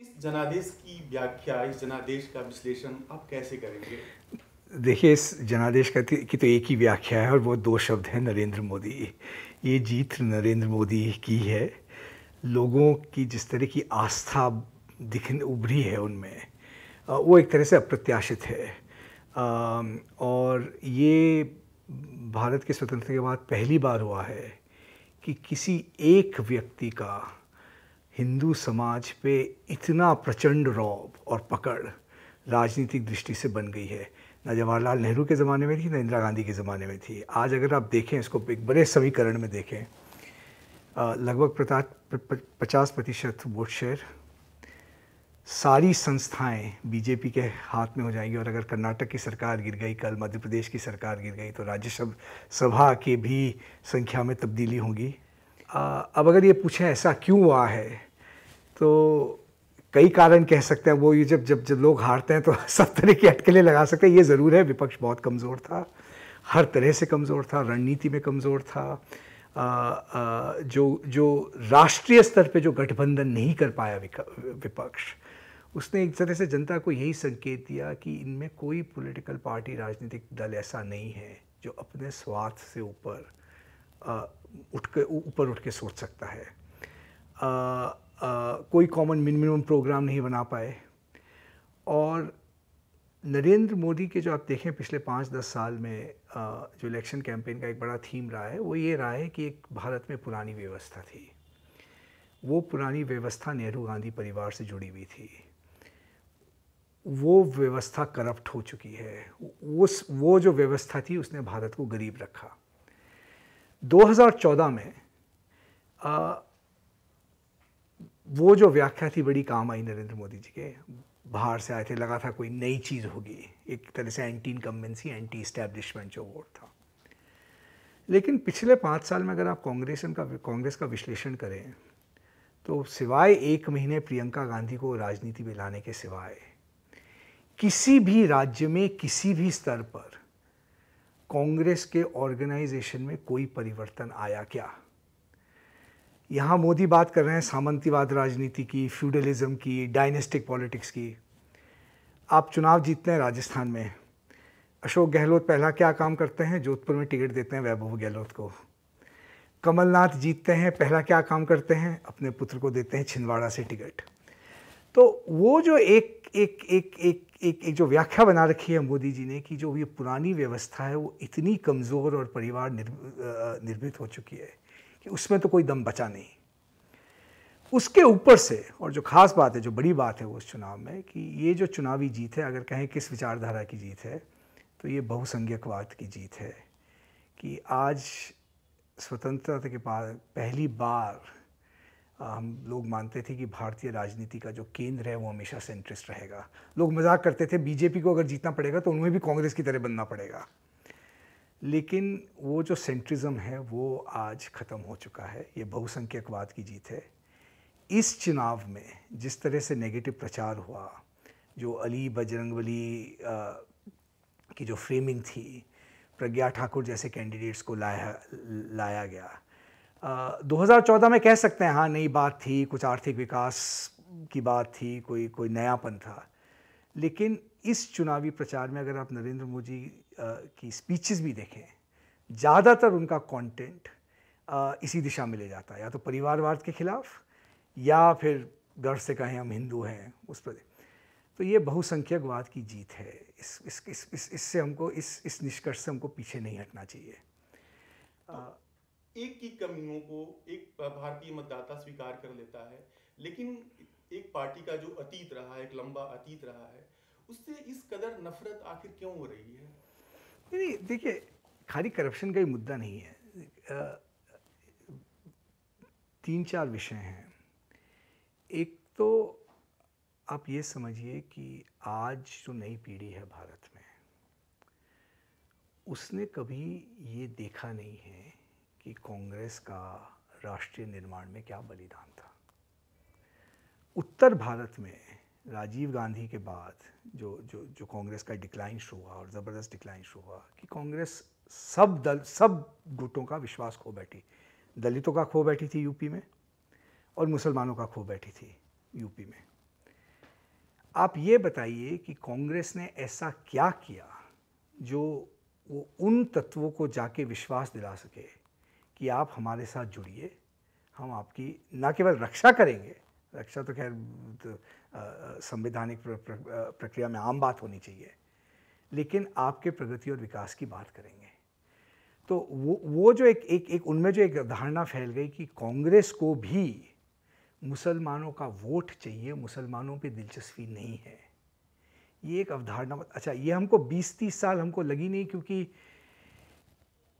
इस जनादेश की व्याख्या इस जनादेश का विश्लेषण आप कैसे करेंगे देखिए इस जनादेश का की तो एक ही व्याख्या है और वो दो शब्द हैं नरेंद्र मोदी ये जीत नरेंद्र मोदी की है लोगों की जिस तरह की आस्था दिख उभरी है उनमें वो एक तरह से अप्रत्याशित है और ये भारत के स्वतंत्रता के बाद पहली बार हुआ है कि किसी एक व्यक्ति का हिंदू समाज पे इतना प्रचंड रौब और पकड़ राजनीतिक दृष्टि से बन गई है ना जवाहरलाल नेहरू के ज़माने में थी ना इंदिरा गांधी के ज़माने में थी आज अगर आप देखें इसको एक बड़े समीकरण में देखें लगभग पचास प्रतिशत वोट शेयर सारी संस्थाएं बीजेपी के हाथ में हो जाएंगी और अगर कर्नाटक की सरकार गिर गई कल मध्य प्रदेश की सरकार गिर गई तो राज्य सभा की भी संख्या में तब्दीली होगी अब अगर ये पूछें ऐसा क्यों हुआ है तो कई कारण कह सकते हैं वो ये जब जब जब लोग हारते हैं तो सब तरह की अटकलें लगा सकते हैं ये ज़रूर है विपक्ष बहुत कमज़ोर था हर तरह से कमज़ोर था रणनीति में कमज़ोर था आ, आ, जो जो राष्ट्रीय स्तर पे जो गठबंधन नहीं कर पाया विपक्ष उसने एक तरह से जनता को यही संकेत दिया कि इनमें कोई पॉलिटिकल पार्टी राजनीतिक दल ऐसा नहीं है जो अपने स्वार्थ से ऊपर उठ के ऊपर उठ के सोच सकता है आ, कोई कॉमन मिनिमम प्रोग्राम नहीं बना पाए और नरेंद्र मोदी के जो आप देखें पिछले पाँच दस साल में जो इलेक्शन कैंपेन का एक बड़ा थीम रहा है वो ये रहा है कि एक भारत में पुरानी व्यवस्था थी वो पुरानी व्यवस्था नेहरू गांधी परिवार से जुड़ी हुई थी वो व्यवस्था करप्ट हो चुकी है उस वो जो व्यवस्था थी उसने भारत को गरीब रखा 2014 में आ, वो जो व्याख्या थी बड़ी काम आई नरेंद्र मोदी जी के बाहर से आए थे लगा था कोई नई चीज़ होगी एक तरह से एंटी इनकम्बेंसी एंटी इस्टेब्लिशमेंट जो वोट था लेकिन पिछले पाँच साल में अगर आप कांग्रेस का कांग्रेस का विश्लेषण करें तो सिवाय एक महीने प्रियंका गांधी को राजनीति में लाने के सिवाय किसी भी राज्य में किसी भी स्तर पर कांग्रेस के ऑर्गेनाइजेशन में कोई परिवर्तन आया क्या यहाँ मोदी बात कर रहे हैं सामंतीवाद राजनीति की फ्यूडलिज्म की डायनेस्टिक पॉलिटिक्स की आप चुनाव जीतते हैं राजस्थान में अशोक गहलोत पहला क्या काम करते हैं जोधपुर में टिकट देते हैं वैभव गहलोत को कमलनाथ जीतते हैं पहला क्या काम करते हैं अपने पुत्र को देते हैं छिंदवाड़ा से टिकट तो वो जो एक एक एक एक एक एक जो व्याख्या बना रखी है मोदी जी ने कि जो ये पुरानी व्यवस्था है वो इतनी कमज़ोर और परिवार निर्मित हो चुकी है कि उसमें तो कोई दम बचा नहीं उसके ऊपर से और जो खास बात है जो बड़ी बात है वो उस चुनाव में कि ये जो चुनावी जीत है अगर कहें किस विचारधारा की जीत है तो ये बहुसंख्यकवाद की जीत है कि आज स्वतंत्रता के बाद पहली बार हम लोग मानते थे कि भारतीय राजनीति का जो केंद्र है वो हमेशा सेंट्रिस्ट रहेगा लोग मजाक करते थे बीजेपी को अगर जीतना पड़ेगा तो उन्हें भी कांग्रेस की तरह बनना पड़ेगा लेकिन वो जो सेंट्रिज्म है वो आज ख़त्म हो चुका है ये बहुसंख्यकवाद की जीत है इस चुनाव में जिस तरह से नेगेटिव प्रचार हुआ जो अली बजरंगबली की जो फ्रेमिंग थी प्रज्ञा ठाकुर जैसे कैंडिडेट्स को लाया लाया गया आ, 2014 में कह सकते हैं हाँ नई बात थी कुछ आर्थिक विकास की बात थी कोई कोई नयापन था लेकिन इस चुनावी प्रचार में अगर आप नरेंद्र मोदी की स्पीचेस भी देखें ज़्यादातर उनका कंटेंट इसी दिशा में ले जाता है या तो परिवारवाद के खिलाफ या फिर गर्व से कहें हम हिंदू हैं उस पर तो ये बहुसंख्यकवाद की जीत है इस इस इस इससे इस हमको इस इस निष्कर्ष से हमको पीछे नहीं हटना चाहिए तो एक की कमियों को एक भारतीय मतदाता स्वीकार कर लेता है लेकिन एक पार्टी का जो अतीत रहा है एक लंबा अतीत रहा है उससे इस कदर नफरत आखिर क्यों हो रही है नहीं देखिए खाली करप्शन का ही मुद्दा नहीं है तीन चार विषय हैं एक तो आप ये समझिए कि आज जो नई पीढ़ी है भारत में उसने कभी ये देखा नहीं है कि कांग्रेस का राष्ट्रीय निर्माण में क्या बलिदान था उत्तर भारत में राजीव गांधी के बाद जो जो जो कांग्रेस का डिक्लाइन शुरू हुआ और ज़बरदस्त डिक्लाइन शो हुआ कि कांग्रेस सब दल सब गुटों का विश्वास खो बैठी दलितों का खो बैठी थी यूपी में और मुसलमानों का खो बैठी थी यूपी में आप ये बताइए कि कांग्रेस ने ऐसा क्या किया जो वो उन तत्वों को जाके विश्वास दिला सके कि आप हमारे साथ जुड़िए हम आपकी ना केवल रक्षा करेंगे रक्षा तो खैर तो, संवैधानिक प्र, प्र, प्रक्रिया में आम बात होनी चाहिए लेकिन आपके प्रगति और विकास की बात करेंगे तो वो वो जो एक एक, एक उनमें जो एक धारणा फैल गई कि कांग्रेस को भी मुसलमानों का वोट चाहिए मुसलमानों पे दिलचस्पी नहीं है ये एक अवधारणा अच्छा ये हमको 20-30 साल हमको लगी नहीं क्योंकि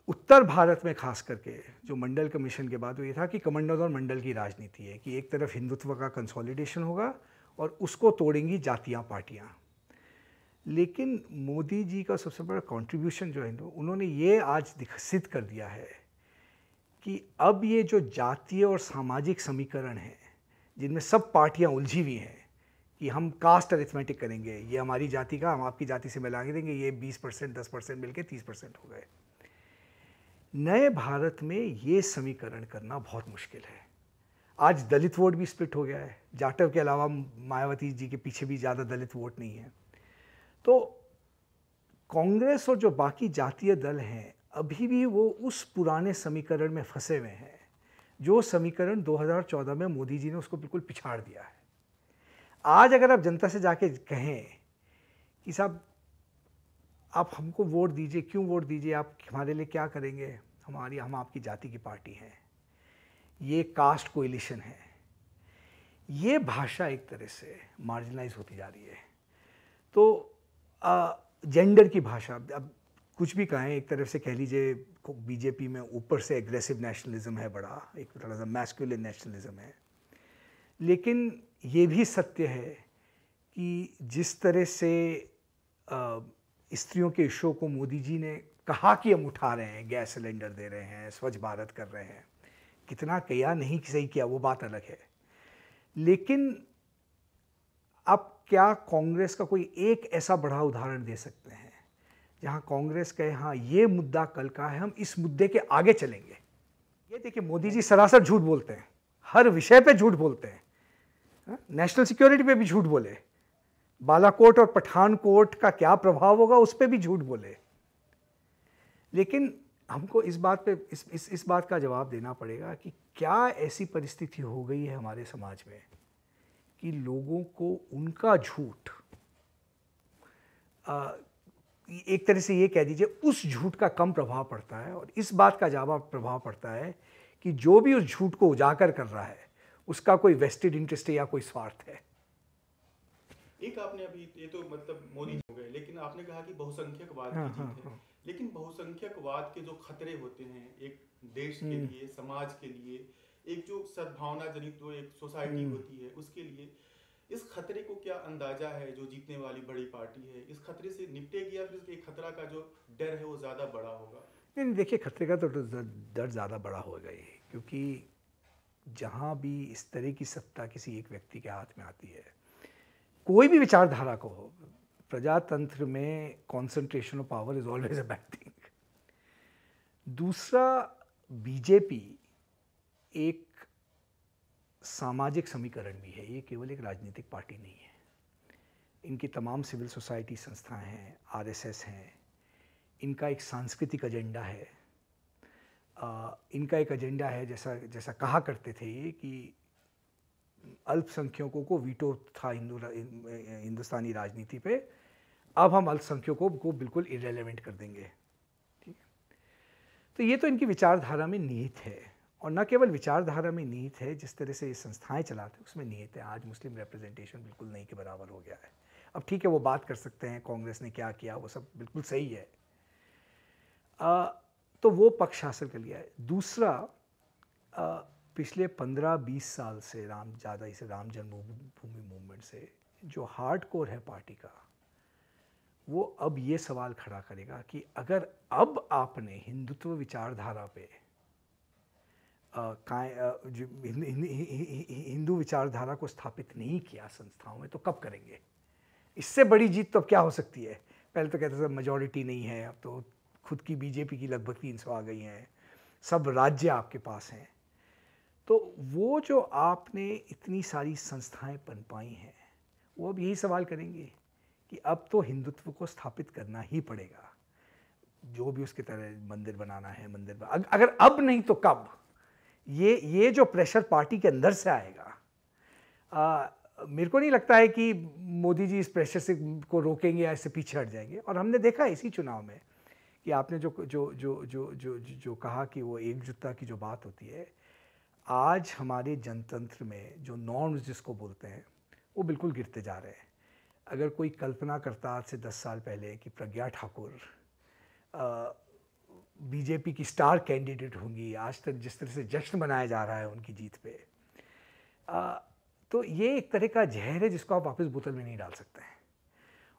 उत्तर भारत में खास करके जो मंडल कमीशन के बाद वो ये था कि कमंडल और मंडल की राजनीति है कि एक तरफ हिंदुत्व का कंसोलिडेशन होगा और उसको तोड़ेंगी जातियाँ पार्टियाँ लेकिन मोदी जी का सबसे बड़ा कॉन्ट्रीब्यूशन जो है उन्होंने ये आज सिद्ध कर दिया है कि अब ये जो जातीय और सामाजिक समीकरण है जिनमें सब पार्टियां उलझी हुई हैं कि हम कास्ट अरिथमेटिक करेंगे ये हमारी जाति का हम आपकी जाति से मिला देंगे ये 20 परसेंट दस परसेंट मिलकर तीस परसेंट हो गए नए भारत में ये समीकरण करना बहुत मुश्किल है आज दलित वोट भी स्प्लिट हो गया है जाटव के अलावा मायावती जी के पीछे भी ज़्यादा दलित वोट नहीं है तो कांग्रेस और जो बाकी जातीय दल हैं अभी भी वो उस पुराने समीकरण में फंसे हुए हैं जो समीकरण 2014 में मोदी जी ने उसको बिल्कुल पिछाड़ दिया है आज अगर आप जनता से जाके कहें कि साहब आप हमको वोट दीजिए क्यों वोट दीजिए आप हमारे लिए क्या करेंगे हमारी हम आपकी जाति की पार्टी हैं ये कास्ट कोलिशन है ये भाषा एक तरह से मार्जिनलाइज होती जा रही है तो आ, जेंडर की भाषा अब कुछ भी कहें एक तरफ से कह लीजिए बीजेपी में ऊपर से एग्रेसिव नेशनलिज्म है बड़ा एक थोड़ा सा मैस्कुलर नेशनलिज्म है लेकिन ये भी सत्य है कि जिस तरह से आ, स्त्रियों के शो को मोदी जी ने कहा कि हम उठा रहे हैं गैस सिलेंडर दे रहे हैं स्वच्छ भारत कर रहे हैं कितना किया नहीं सही किया वो बात अलग है लेकिन अब क्या कांग्रेस का कोई एक ऐसा बड़ा उदाहरण दे सकते हैं जहां कांग्रेस कहे हाँ ये मुद्दा कल का है हम इस मुद्दे के आगे चलेंगे ये देखिए मोदी जी सरासर झूठ बोलते हैं हर विषय पे झूठ बोलते हैं हाँ, नेशनल सिक्योरिटी पे भी झूठ बोले बालाकोट और पठानकोट का क्या प्रभाव होगा उस पर भी झूठ बोले लेकिन हमको इस बात पे इस इस इस बात का जवाब देना पड़ेगा कि क्या ऐसी परिस्थिति हो गई है हमारे समाज में कि लोगों को उनका झूठ एक तरह से ये कह दीजिए उस झूठ का कम प्रभाव पड़ता है और इस बात का ज़्यादा प्रभाव पड़ता है कि जो भी उस झूठ को उजागर कर रहा है उसका कोई वेस्टेड इंटरेस्ट या कोई स्वार्थ है एक आपने अभी ये तो मतलब मोदी हो गए लेकिन आपने कहा कि वाद हाँ, की जीत हाँ, है हाँ। लेकिन वाद के जो खतरे होते हैं एक देश के हम्म। लिए समाज के लिए एक जो सद्भावना जनित जो एक सोसाइटी हम्म। होती है उसके लिए इस खतरे को क्या अंदाजा है जो जीतने वाली बड़ी पार्टी है इस खतरे से निपटेगी या फिर एक खतरा का जो डर है वो ज़्यादा बड़ा होगा नहीं देखिए खतरे का तो डर ज़्यादा बड़ा हो जाए क्योंकि जहाँ भी इस तरह की सत्ता किसी एक व्यक्ति के हाथ में आती है कोई भी विचारधारा को प्रजातंत्र में concentration of power is always a bad thing दूसरा बीजेपी एक सामाजिक समीकरण भी है ये केवल एक राजनीतिक पार्टी नहीं है इनकी तमाम सिविल सोसाइटी संस्थाएं हैं आरएसएस हैं इनका एक सांस्कृतिक एजेंडा है आ, इनका एक एजेंडा है जैसा जैसा कहा करते थे ये कि अल्पसंख्यकों को वीटो था हिंदू हिंदुस्तानी राजनीति पे अब हम अल्पसंख्यकों को बिल्कुल इरेलीवेंट कर देंगे ठीक है तो ये तो इनकी विचारधारा में निहित है और न केवल विचारधारा में निहित है जिस तरह से ये संस्थाएं चलाते उसमें निहित है आज मुस्लिम रिप्रेजेंटेशन बिल्कुल नहीं के बराबर हो गया है अब ठीक है वो बात कर सकते हैं कांग्रेस ने क्या किया वो सब बिल्कुल सही है आ, तो वो पक्ष हासिल कर लिया है दूसरा आ, पिछले पंद्रह बीस साल से राम ज़्यादा इसे राम जन्मभूमि मूवमेंट से जो हार्ड कोर है पार्टी का वो अब ये सवाल खड़ा करेगा कि अगर अब आपने हिंदुत्व विचारधारा पे हिंदू विचारधारा को स्थापित नहीं किया संस्थाओं में तो कब करेंगे इससे बड़ी जीत तो अब क्या हो सकती है पहले तो कहते थे मेजोरिटी नहीं है अब तो खुद की बीजेपी की लगभग तीन सौ आ गई हैं सब राज्य आपके पास हैं तो वो जो आपने इतनी सारी संस्थाएं पनपाई हैं वो अब यही सवाल करेंगे कि अब तो हिंदुत्व को स्थापित करना ही पड़ेगा जो भी उसके तरह मंदिर बनाना है मंदिर बना, अगर अब नहीं तो कब ये ये जो प्रेशर पार्टी के अंदर से आएगा आ, मेरे को नहीं लगता है कि मोदी जी इस प्रेशर से को रोकेंगे या इससे पीछे हट जाएंगे और हमने देखा इसी चुनाव में कि आपने जो जो जो जो जो जो, जो कहा कि वो एकजुटता की जो बात होती है आज हमारे जनतंत्र में जो नॉर्म्स जिसको बोलते हैं वो बिल्कुल गिरते जा रहे हैं अगर कोई कल्पना करता आज से दस साल पहले कि प्रज्ञा ठाकुर बीजेपी की स्टार कैंडिडेट होंगी आज तक जिस तरह से जश्न मनाया जा रहा है उनकी जीत पे आ, तो ये एक तरह का जहर है जिसको आप वापस बोतल में नहीं डाल सकते हैं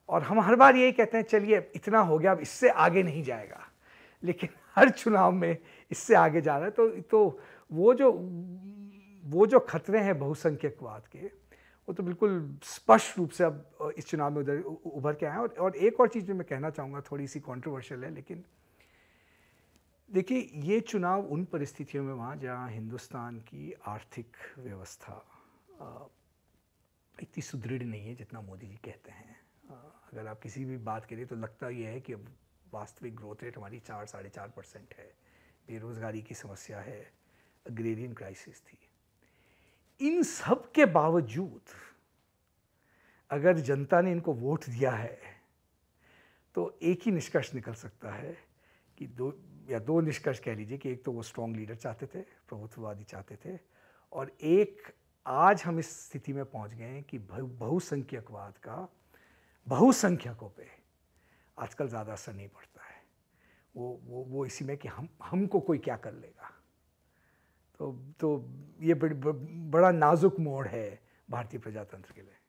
और हम हर बार यही कहते हैं चलिए इतना हो गया अब इससे आगे नहीं जाएगा लेकिन हर चुनाव में इससे आगे जा रहा है तो तो वो जो वो जो खतरे हैं बहुसंख्यकवाद के वो तो बिल्कुल स्पष्ट रूप से अब इस चुनाव में उधर उभर के आए हैं और, और एक और चीज़ जो मैं कहना चाहूँगा थोड़ी सी कॉन्ट्रोवर्शियल है लेकिन देखिए ये चुनाव उन परिस्थितियों में वहाँ जहाँ हिंदुस्तान की आर्थिक व्यवस्था इतनी सुदृढ़ नहीं है जितना मोदी जी कहते हैं अगर आप किसी भी बात लिए तो लगता यह है कि वास्तविक ग्रोथ रेट हमारी चार साढ़े चार परसेंट है बेरोज़गारी की समस्या है अग्रेरियन क्राइसिस थी इन सब के बावजूद अगर जनता ने इनको वोट दिया है तो एक ही निष्कर्ष निकल सकता है कि दो या दो निष्कर्ष कह लीजिए कि एक तो वो स्ट्रॉन्ग लीडर चाहते थे प्रभुत्ववादी चाहते थे और एक आज हम इस स्थिति में पहुंच गए हैं कि बहुसंख्यकवाद का बहुसंख्यकों पे आजकल ज़्यादा असर नहीं पड़ता है वो वो वो इसी में कि हम हमको कोई क्या कर लेगा तो तो ये बड़ी बड़ा नाजुक मोड़ है भारतीय प्रजातंत्र के लिए